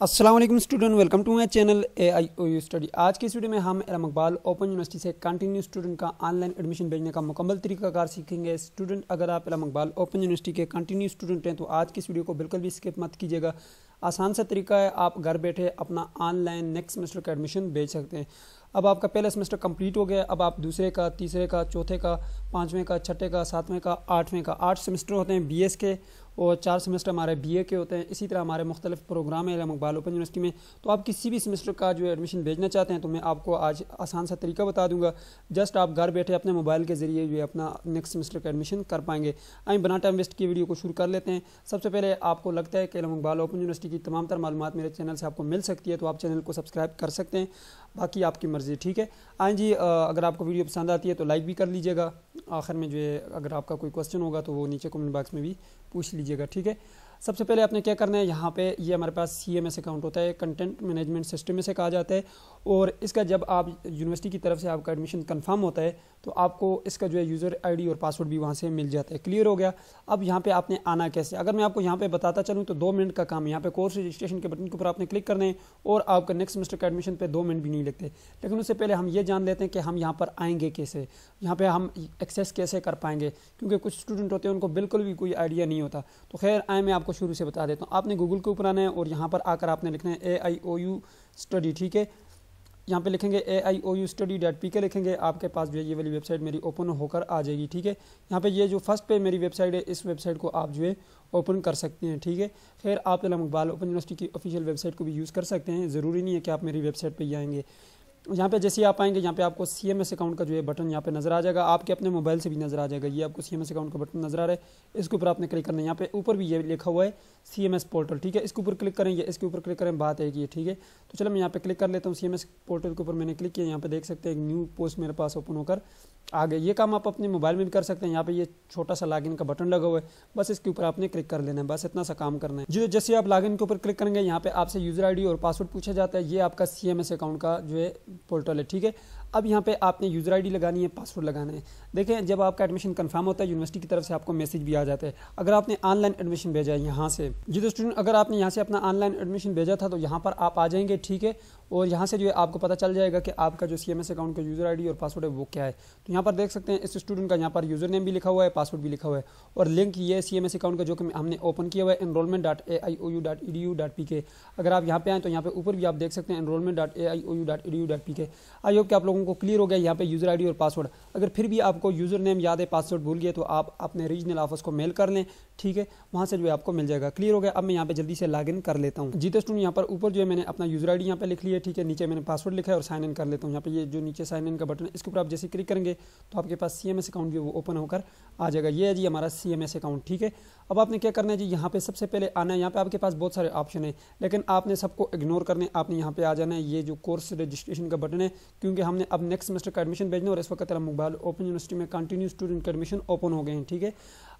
Aslam student welcome to my channel A I O U study आज की इस वीडियो में हम एलम अकबाल ओपन यूनिवर्सिटी से कंटिन्यू स्टूडेंट का ऑनलाइन एडमिशन भेजने का मुकम्मल तरीकाकार सीखेंगे स्टूडेंट अगर आप एलम अकबाल ओपन यूनिवर्सिटी के कंटिन्यू स्टूडेंट हैं तो आज की इस वीडियो को बिल्कुल भी स्किप मत कीजिएगा आसान सा तरीका है आप घर बैठे अपना ऑनलाइन नेक्स्ट सेमेस्टर का एडमिशन भेज सकते हैं अब आपका पहला सेमेस्टर कंप्लीट हो गया अब आप दूसरे का तीसरे का चौथे का पाँचवें का छठे का सातवें का आठवें का आठ सेमेस्टर होते हैं बी के और चार सेमेस्टर हमारे बी के होते हैं इसी तरह हमारे मुख्तलिफ प्रोग्राम है मकबाल ओपन यूनिवर्सिटी में तो आप किसी भी सेमेस्टर का जो एडमिशन भेजना चाहते हैं तो मैं आपको आज आसान सा तरीका बता दूंगा जस्ट आप घर बैठे अपने मोबाइल के जरिए जो है अपना नेक्स्ट सेमेस्टर का एडमिशन कर पाएंगे आई बना टाइम वेस्ट की वीडियो को शुरू कर लेते हैं सबसे पहले आपको लगता है कि मकबाल ओपन यूनिवर्सिटी की तमाम तर मालूम मेरे चैनल से आपको मिल सकती है तो आप चैनल को सब्सक्राइब कर सकते हैं बाकी आपकी मर्ज़ी ठीक है आए हाँ जी अगर आपको वीडियो पसंद आती है तो लाइक भी कर लीजिएगा आखिर में जो है अगर आपका कोई क्वेश्चन होगा तो वो नीचे कमेंट बॉक्स में भी पूछ लीजिएगा ठीक है सबसे पहले आपने क्या करना है यहाँ पे ये हमारे पास सी एम एस अकाउंट होता है कंटेंट मैनेजमेंट सिस्टम में से कहा जाता है और इसका जब आप यूनिवर्सिटी की तरफ से आपका एडमिशन कंफर्म होता है तो आपको इसका जो है यूज़र आईडी और पासवर्ड भी वहाँ से मिल जाता है क्लियर हो गया अब यहाँ पे आपने आना कैसे अगर मैं आपको यहाँ पर बताता चलूँ तो दो मिनट का काम यहाँ पर कोर्स रजिस्ट्रेशन के बटन के ऊपर आपने क्लिक करने है और आपका नेक्स्ट सेमेस्टर का एडमिशन पर दो मिनट भी नहीं लगते लेकिन उससे पहले हम ये जान लेते हैं कि हम यहाँ पर आएंगे कैसे यहाँ पर हम एक्सेस कैसे कर पाएंगे क्योंकि कुछ स्टूडेंट होते हैं उनको बिल्कुल भी कोई आइडिया नहीं होता तो खैर आए मैं आपको आपको शुरू से बता देता हूँ आपने गूगल के ऊपर आना है और यहाँ पर आकर आपने लिखना है ए आई ओ यू स्टडी ठीक है यहाँ पे लिखेंगे A I O U study dot P K लिखेंगे आपके पास जो है ये वाली वेबसाइट मेरी ओपन होकर आ जाएगी ठीक है यहाँ पे ये जो फर्स्ट पे मेरी वेबसाइट है इस वेबसाइट को आप जो है ओपन कर सकते हैं ठीक है खैर आप इलाम इकबाल ओपन यूनिवर्सिटी की ऑफिशियल वेबसाइट को भी यूज़ कर सकते हैं ज़रूरी नहीं है कि आप मेरी वेबसाइट पर ही आएंगे यहाँ पे जैसे आप आएंगे यहाँ पे आपको सी एम एस अकाउंट का जो है बटन यहाँ पे नज़र आ जाएगा आपके अपने मोबाइल से भी नज़र आ जाएगा ये आपको सी एम एस अकाउंट का बटन नज़र आ रहा है इसके ऊपर आपने क्लिक करना है यहाँ पे ऊपर भी ये लिखा हुआ है सी एम एस पोर्टल ठीक है इसके ऊपर क्लिक करेंगे इसके ऊपर क्लिक करें बात है कि ठीक है तो चलो मैं यहाँ पे क्लिक कर लेता हूँ सी एम एस पोर्टल के ऊपर मैंने क्लिक किया यहाँ पे देख सकते हैं न्यू पोस्ट मेरे पास ओपन होकर आगे ये काम आप अपने मोबाइल में भी कर सकते हैं यहाँ पे ये छोटा सा लॉगिन का बटन लगा हुआ है बस इसके ऊपर आपने क्लिक कर लेना है बस इतना सा काम करना है जो जैसे आप लॉगिन के ऊपर क्लिक करेंगे यहाँ पे आपसे यूजर आईडी और पासवर्ड पूछा जाता है ये आपका सीएमएस अकाउंट का जो है पोर्टल है ठीक है अब यहाँ पे आपने यूज़र आईडी लगानी है पासवर्ड लगाना है देखें जब आपका एडमिशन कंफर्म होता है यूनिवर्सिटी की तरफ से आपको मैसेज भी आ जाता है अगर आपने ऑनलाइन एडमिशन भेजा है यहाँ से जी तो स्टूडेंट अगर आपने यहाँ से अपना ऑनलाइन एडमिशन भेजा था तो यहाँ पर आप आ जाएंगे ठीक है और यहाँ से जो है आपको पता चल जाएगा कि आपका जो सी अकाउंट का यूज़र आई और पासवर्ड है वो क्या है तो यहाँ पर देख सकते हैं इस स्टूडेंट का यहाँ पर यूज़र नेम भी लिखा हुआ है पासवर्ड भी लिखा हुआ है और लिंक ये सी अकाउंट का जो कि हमने ओपन किया हुआ है enrolment dot A I O U dot E D U dot P K अगर आप यहाँ पर आएँ तो यहाँ पर ऊपर भी आप देख सकते हैं enrolment dot A I O U dot E D U dot P K I hope कि आप लोगों लोगों को क्लियर हो गया यहाँ पे यूज़र आईडी और पासवर्ड अगर फिर भी आपको यूज़र नेम याद है पासवर्ड भूल गए तो आप अपने रीजनल ऑफिस को मेल कर लें ठीक है वहाँ से जो है आपको मिल जाएगा क्लियर हो गया अब मैं यहाँ पे जल्दी से लॉग इन कर लेता हूँ जीते स्टूडेंट यहाँ पर ऊपर जो है मैंने अपना यूज़र आईडी यहाँ पर लिख लिया ठीक है नीचे मैंने पासवर्ड लिखा है और साइन इन कर लेता हूँ यहाँ पर ये जो नीचे साइन इन का बटन है इसके ऊपर आप जैसे क्लिक करेंगे तो आपके पास सी अकाउंट जो वो ओपन होकर आ जाएगा ये है जी हमारा सी अकाउंट ठीक है अब आपने क्या करना है जी यहाँ पे सबसे पहले आना है यहाँ पे आपके पास बहुत सारे ऑप्शन है लेकिन आपने सबको इग्नोर करने आपने यहाँ पे आ जाना है ये जो कोर्स रजिस्ट्रेशन का बटन है क्योंकि हमने अब नेक्स्ट सेमेस्टर का एडमिशन भेजना और इस वक्त अलम ओपन यूनिवर्सिटी में कंटिन्यू स्टूडेंट का एडमिशन ओपन हो गए हैं ठीक है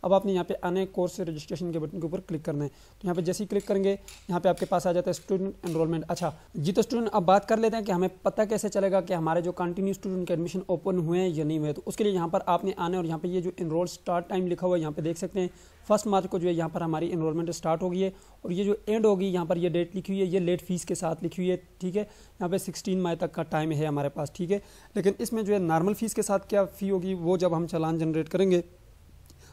अब आपने यहाँ पे आने कोर्स रजिस्ट्रेशन के बटन के ऊपर क्लिक करना है तो यहाँ पे जैसे ही क्लिक करेंगे यहाँ पे आपके पास आ जाता है स्टूडेंट एनरोलमेंट अच्छा जी तो स्टूडेंट अब बात कर लेते हैं कि हमें पता कैसे चलेगा कि हमारे जो कंटिन्यू स्टूडेंट के एडमिशन ओपन हुए हैं या नहीं हुए तो उसके लिए यहाँ पर आपने आने और यहाँ पर ये जो इनरोल स्टार्ट टाइम लिखा हुआ है यहाँ पर देख सकते हैं फर्स्ट मार्च को जो है यहाँ पर हमारी इनरोलमेंट स्टार्ट होगी है और ये जो एंड होगी यहाँ पर ये डेट लिखी हुई है ये लेट फीस के साथ लिखी हुई है ठीक है यहाँ पे 16 मई तक का टाइम है हमारे पास ठीक है लेकिन इसमें जो है नॉर्मल फीस के साथ क्या फ़ी होगी वो जब हम चालान जनरेट करेंगे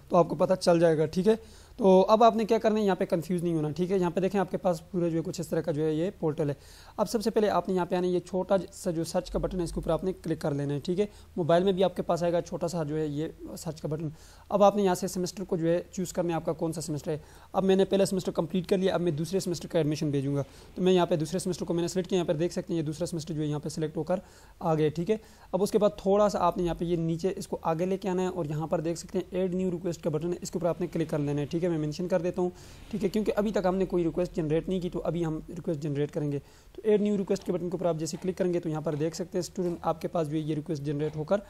तो आपको पता चल जाएगा ठीक है तो अब आपने क्या करना है यहाँ पे कंफ्यूज नहीं होना ठीक है यहाँ पे देखें आपके पास पूरा जो है कुछ इस तरह का जो है ये पोर्टल है अब सबसे पहले आपने यहाँ पे आना ये छोटा सा जो सर्च का बटन है इसके ऊपर आपने क्लिक कर लेना है ठीक है मोबाइल में भी आपके पास आएगा छोटा सा जो है ये सर्च का बटन अब आपने यहाँ से सेमेस्टर को जो है चूज़ करना है आपका कौन सा सेमेस्टर है अब मैंने पहला सेमेस्टर कंप्लीट कर लिया अब मैं दूसरे सेमेस्टर का एडमिशन भेजूंगा तो मैं यहाँ पे दूसरे सेमेस्टर को मैंने सेलेक्ट किया यहाँ पर देख सकते हैं ये दूसरा सेमेस्टर जो है यहाँ पर सिलेक्ट होकर आ गए ठीक है अब उसके बाद थोड़ा सा आपने यहाँ पर ये नीचे इसको आगे लेके आना है और यहाँ पर देख सकते हैं एड न्यू रिक्वेस्ट का बटन है इसके ऊपर आपने क्लिक कर लेना है ठीक है है मैं मेंशन कर देता हूँ ठीक है क्योंकि अभी तक हमने कोई रिक्वेस्ट जनरेट नहीं की तो अभी हम रिक्वेस्ट जनरेट करेंगे तो एड न्यू रिक्वेस्ट के बटन के ऊपर आप जैसे क्लिक करेंगे तो यहाँ पर देख सकते हैं स्टूडेंट आपके पास जो ये रिक्वेस्ट जनरेट होकर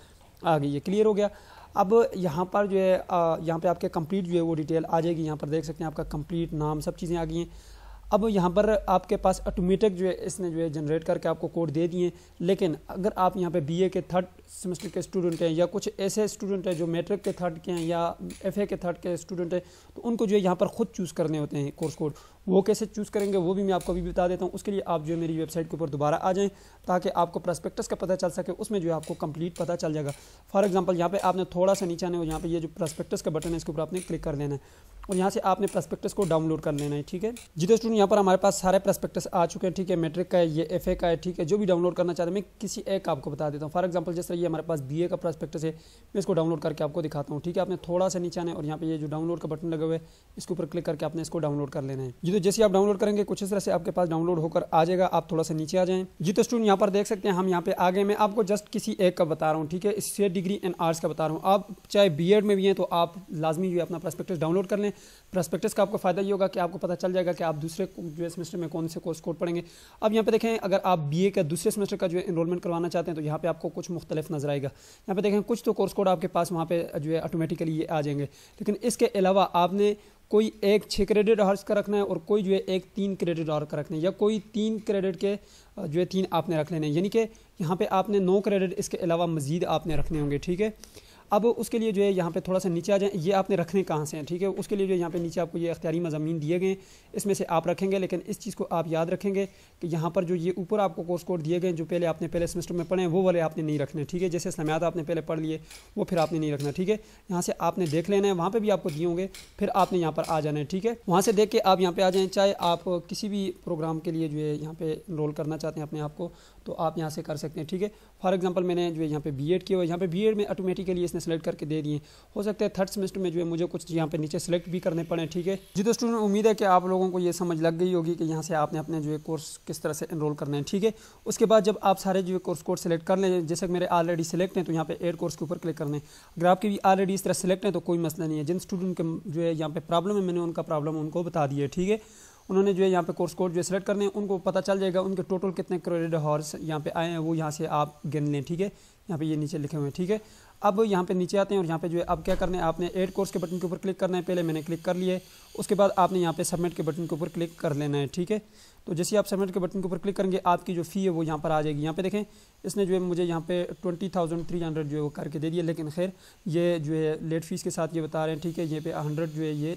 आ गई है क्लियर हो गया अब यहाँ पर जो है यहाँ पर आपके कंप्लीट जो है वो डिटेल आ जाएगी यहाँ पर देख सकते हैं आपका कंप्लीट नाम सब चीज़ें आ गई हैं अब यहाँ पर आपके पास ऑटोमेटिक जो है इसने जो है जनरेट करके आपको कोड दे दिए लेकिन अगर आप यहाँ पे बीए के थर्ड सेमेस्टर के स्टूडेंट हैं या कुछ ऐसे स्टूडेंट हैं जो मैट्रिक के थर्ड के हैं या एफए के थर्ड के स्टूडेंट हैं तो उनको जो है यहाँ पर खुद चूज़ करने होते हैं कोर्स कोड वो कैसे चूज़ करेंगे वो भी मैं आपको अभी बता देता हूँ उसके लिए आप जो है मेरी वेबसाइट के ऊपर दोबारा आ जाएं ताकि आपको प्रस्पेक्टस का पता चल सके उसमें जो है आपको कंप्लीट पता चल जाएगा फॉर एग्जाम्पल यहाँ पे आपने थोड़ा सा नीचे आने और यहाँ पर ये जो प्रस्पेक्टस का बटन है इसके ऊपर आपने क्लिक कर लेना है और यहाँ से आपने प्रस्पेक्टस को डाउनलोड कर लेना है ठीक है जितने स्टूडेंट यहाँ पर हमारे पास सारे प्रस्पेक्टस आ चुके हैं ठीक है मेट्रिक का है ये एफ का है ठीक है जो भी डाउनलोड करना चाहते हैं मैं किसी एक आपको बता देता हूँ फॉर एग्जाम्पल जिस तरह ये हमारे पास बी का प्रस्पेक्टस है मैं इसको डाउनलोड करके आपको दिखाता हूँ ठीक है आपने थोड़ा सा नीचे आना है और यहाँ पर ये जो डाउनलोड का बटन लगा हुआ है इसके ऊपर क्लिक करके आपने इसको डाउनलोड कर लेना है तो जैसे आप डाउनलोड करेंगे कुछ इस तरह से आपके पास डाउनलोड होकर आ जाएगा आप थोड़ा सा नीचे आ जाएं जी तो स्टूडेंट यहाँ पर देख सकते हैं हम यहाँ पे आ गए मैं आपको जस्ट किसी एक का बता रहा हूँ ठीक है स्टेट डिग्री एंड आर्ट्स का बता रहा हूँ आप चाहे बी में भी हैं तो आप लाजमी जो है अपना प्रस्पेक्टिस डाउनलोड कर लें प्रस्पेक्टिस का आपको फायदा ये होगा कि आपको पता चल जाएगा कि आप दूसरे जो सेमेस्टर में कौन से कोर्स कोड पढ़ेंगे अब यहाँ पे देखें अगर आप बी का दूसरे सेमेस्टर का जो है इनरोलमेंट करवाना चाहते हैं तो यहाँ पर आपको कुछ मुख्तलिफ नजर आएगा यहाँ पे देखें कुछ तो कोर्स कोड आपके पास वहाँ पर जो है ऑटोमेटिकली ये आ जाएंगे लेकिन इसके अलावा आपने कोई एक छः क्रेडिट आवर्स का रखना है और कोई जो है एक तीन क्रेडिट और का रखना है या कोई तीन क्रेडिट के जो है तीन आपने रख लेने हैं यानी कि यहाँ पे आपने नौ क्रेडिट इसके अलावा मज़ीद आपने रखने होंगे ठीक है अब उसके लिए जो है यहाँ पे थोड़ा सा नीचे आ जाए ये आपने रखने कहाँ से हैं ठीक है उसके लिए जो यहाँ पे नीचे आपको ये अख्तियारी मजामी दिए गए इसमें से आप रखेंगे लेकिन इस चीज़ को आप याद रखेंगे कि यहाँ पर जो ये ऊपर आपको कोर्स कोड दिए गए जो पहले आपने पहले सेमेस्टर में पढ़े हैं वो वाले आपने नहीं रखने ठीक है जैसे इस्लामियात आपने पहले पढ़ लिए वो फिर आपने नहीं रखना ठीक है यहाँ से आपने देख लेना है वहाँ पर भी आपको दिए होंगे फिर आपने यहाँ पर आ जाना है ठीक है वहाँ से देख के आप यहाँ पर आ जाएँ चाहे आप किसी भी प्रोग्राम के लिए जो है यहाँ पर इनरोल करना चाहते हैं अपने आप को तो आप यहाँ से कर सकते हैं ठीक है फॉर एग्जाम्पल मैंने जो है यहाँ पर बी एड किया हुआ यहाँ पर बी एड में ऑटोमेटिकली इसने सेलेक्ट करके दे दिए हो सकता है थर्ड सेमेस्टर में जो है मुझे कुछ यहाँ पे नीचे सेलेक्ट भी करने पड़े ठीक है जी दोस्तों स्टूडेंट उम्मीद है कि आप लोगों को ये समझ लग गई होगी कि यहाँ से आपने अपने जो है कोर्स किस तरह से इनरोल करना है ठीक है उसके बाद जब आप सारे जो है कोर्स कोड सेलेक्ट कर लें जैसे मेरे ऑलरेडी सेलेक्ट हैं तो यहाँ पे एड कोर्स के ऊपर क्लिक करने अगर आपके भी ऑलरेडी इस तरह सेलेक्ट हैं तो कोई मसला नहीं है जिन स्टूडेंट के जो है यहाँ पे प्रॉब्लम है मैंने उनका प्रॉब्लम उनको बता दिया ठीक है उन्होंने जो है यहाँ पे कोर्स कोड जो सेलेक्ट करने हैं उनको पता चल जाएगा उनके टोटल कितने क्रेडिट हॉर्स यहाँ पे आए हैं वो यहाँ से आप गिन लें ठीक है यहाँ पे ये नीचे लिखे हुए हैं ठीक है अब यहाँ पे नीचे आते हैं और यहाँ पे जो है अब क्या करना है आपने एड कोर्स के बटन के ऊपर क्लिक करना है पहले मैंने क्लिक कर लिए उसके बाद आपने यहाँ पे सबमिट के बटन के ऊपर क्लिक कर लेना है ठीक है तो जैसे आप सबमिट के बटन के ऊपर क्लिक करेंगे आपकी जो फ़ी है वो यहाँ पर आ जाएगी यहाँ पे देखें इसने जो है मुझे यहाँ पे ट्वेंटी थाउजेंड थ्री हंड्रेड जो है वो करके दे दिया लेकिन खैर ये जो है लेट फीस के साथ ये बता रहे हैं ठीक है ये पे हंड्रेड जो है ये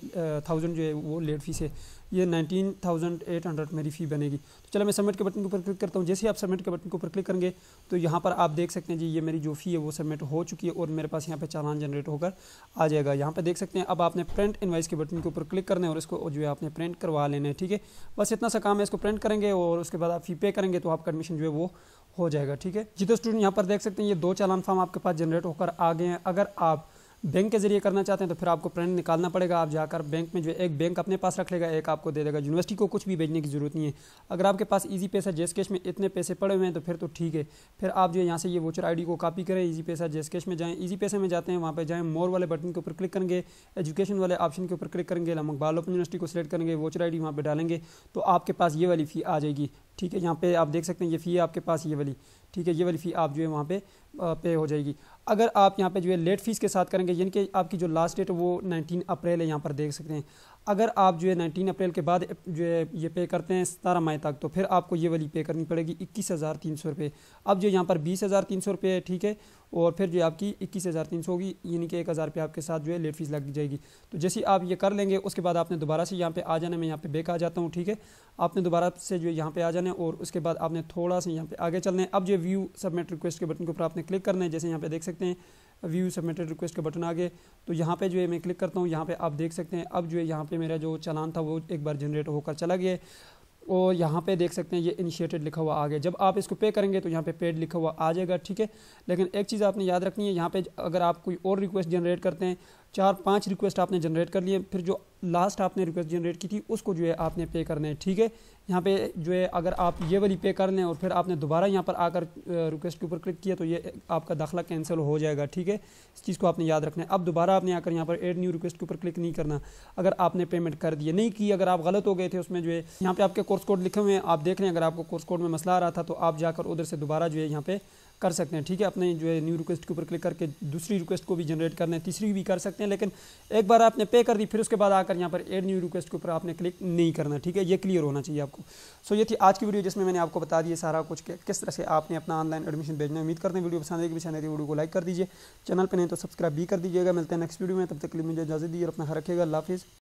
थाउजेंड जो है वो लेट फीस है ये 19,800 मेरी फ़ी बनेगी तो चलो मैं सबमिट के बटन के ऊपर क्लिक करता हूँ जैसे ही आप सबमिट के बटन के ऊपर क्लिक करेंगे तो यहाँ पर आप देख सकते हैं जी ये मेरी जो फ़ी है वो सबमिट हो चुकी है और मेरे पास यहाँ पर चालान जनरेट होकर आ जाएगा यहाँ पर देख सकते हैं अब आपने प्रिंट इन्वाइस के बटन के ऊपर क्लिक करना है और इसको जो है आपने प्रिंट करवा लेना है ठीक है बस इतना सा काम है इसको प्रिंट करेंगे और उसके बाद आप फ़ी पे करेंगे तो आपका एडमिशन जो है वो हो जाएगा ठीक है जी तो स्टूडेंट यहाँ पर देख सकते हैं ये दो चालान फॉर्म आपके पास जनरेट होकर आ गए हैं अगर आप बैंक के ज़रिए करना चाहते हैं तो फिर आपको प्रिंट निकालना पड़ेगा आप जाकर बैंक में जो एक बैंक अपने पास रख लेगा एक आपको दे देगा यूनिवर्सिटी को कुछ भी भेजने की ज़रूरत नहीं है अगर आपके पास ईजी पैसा जेस कैश में इतने पैसे पड़े हुए हैं तो फिर तो ठीक है फिर आप जो यहाँ से ये वोचर आई को कॉपी करें ईजी पैसा जेस कैश में जाएँ ईजी पैसे में जाते हैं वहाँ पर जाएँ मोर वाले बटन के ऊपर क्लिक करेंगे एजुकेशन वाले ऑप्शन के ऊपर क्लिक करेंगे लमक बाल ओपन यूनिवर्सिटी को सिलेक्ट करेंगे वोचर आई डी वहाँ डालेंगे तो आपके पास ये वाली फ़ी आ जाएगी ठीक है यहाँ पे आप देख सकते हैं ये फ़ी आपके पास ये वाली ठीक है ये वाली फ़ी आप जो है वहाँ पे पे हो जाएगी अगर आप यहाँ पे जो है लेट फीस के साथ करेंगे यानी कि आपकी जो लास्ट डेट वो 19 अप्रैल है यहाँ पर देख सकते हैं अगर आप जो है नाइनटीन अप्रैल के बाद जो है ये पे करते हैं सतारह मई तक तो फिर आपको ये वाली पे करनी पड़ेगी इक्कीस हज़ार तीन सौ रुपये अब जो यहाँ पर बीस हज़ार तीन सौ रुपये है ठीक है और फिर जो आपकी इक्कीस हज़ार तीन सौ होगी यानी कि एक हज़ार रुपये आपके साथ जो है लेट फीस लग जाएगी तो जैसे आप ये कर लेंगे उसके बाद आपने दोबारा से यहाँ पर आ जाना मैं यहाँ पे बेक आ जाता हूँ ठीक है आपने दोबारा से जो है यहाँ पर आ जाना है और उसके बाद आपने थोड़ा सा यहाँ पर आगे चलना है अब जो व्यू सबमिट रिक्वेस्ट के बटन के ऊपर आपने क्लिक करना है जैसे यहाँ पे देख सकते हैं व्यू सबमिटेड रिक्वेस्ट का बटन आ गए तो यहाँ पे जो है मैं क्लिक करता हूँ यहाँ पे आप देख सकते हैं अब जो है यहाँ पे मेरा जो चलान था वो एक बार जनरेट होकर चला गया और यहाँ पे देख सकते हैं ये इनिशिएटेड लिखा हुआ आ गया जब आप इसको पे करेंगे तो यहाँ पे पेड लिखा हुआ आ जाएगा ठीक है लेकिन एक चीज़ आपने याद रखनी है यहाँ पे अगर आप कोई और रिक्वेस्ट जनरेट करते हैं चार पाँच रिक्वेस्ट आपने जनरेट कर लिए फिर जो लास्ट आपने रिक्वेस्ट जनरेट की थी उसको जो है आपने पे करना है ठीक है यहाँ पे जो है अगर आप ये वाली पे कर लें और फिर आपने दोबारा यहाँ पर आकर रिक्वेस्ट के ऊपर क्लिक किया तो ये आपका दाखला कैंसिल हो जाएगा ठीक है इस चीज़ को आपने याद रखना है अब दोबारा आपने आकर यहाँ पर एड न्यू रिक्वेस्ट के ऊपर क्लिक नहीं करना अगर आपने पेमेंट कर दिए नहीं की अगर आप गलत हो गए थे उसमें जो है यहाँ पर आपके कोर्स कोड लिखे हुए हैं आप देख रहे हैं अगर आपको कोर्स कोड में मसला आ रहा था तो आप जाकर उधर से दोबारा जो है यहाँ पर कर सकते हैं ठीक है अपने जो है न्यू रिक्वेस्ट के ऊपर क्लिक करके दूसरी रिक्वेस्ट को भी जनरेट करना है तीसरी भी कर सकते हैं लेकिन एक बार आपने पे कर दी फिर उसके बाद आकर यहाँ पर एड न्यू रिक्वेस्ट के ऊपर आपने क्लिक नहीं करना ठीक है ये क्लियर होना चाहिए आपको सो ये थी आज की वीडियो जिसमें मैंने आपको बता दिया सारा कुछ किस तरह से आपने अपना ऑनलाइन एडमिशन भेजना उम्मीद करते हैं वीडियो पसंद आएगी पसंद आएगी वीडियो तो को लाइक कर दीजिए चैनल पर नहीं तो सब्सक्राइब भी कर दीजिएगा मिलते हैं नेक्स्ट वीडियो में तब तक के लिए मुझे इजाज़त दीजिए अपना रखेगा हाफिज़